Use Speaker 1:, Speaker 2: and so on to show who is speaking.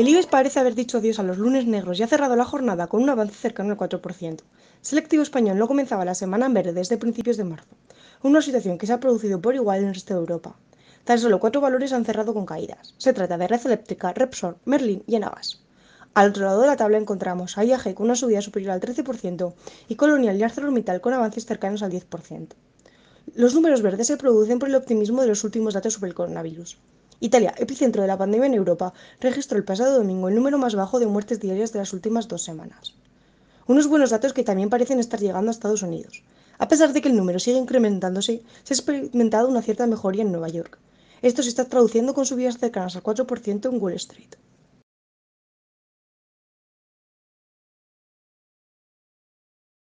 Speaker 1: El IBEX parece haber dicho adiós a los lunes negros y ha cerrado la jornada con un avance cercano al 4%. Selectivo español no comenzaba la semana en verde desde principios de marzo, una situación que se ha producido por igual en el resto de Europa. Tan solo cuatro valores han cerrado con caídas. Se trata de Red Eléctrica, Repsol, Merlin y Enavas. Al otro lado de la tabla encontramos a IAG con una subida superior al 13% y Colonial y ArcelorMittal con avances cercanos al 10%. Los números verdes se producen por el optimismo de los últimos datos sobre el coronavirus. Italia, epicentro de la pandemia en Europa, registró el pasado domingo el número más bajo de muertes diarias de las últimas dos semanas. Unos buenos datos que también parecen estar llegando a Estados Unidos. A pesar de que el número sigue incrementándose, se ha experimentado una cierta mejoría en Nueva York. Esto se está traduciendo con subidas cercanas al 4% en Wall Street.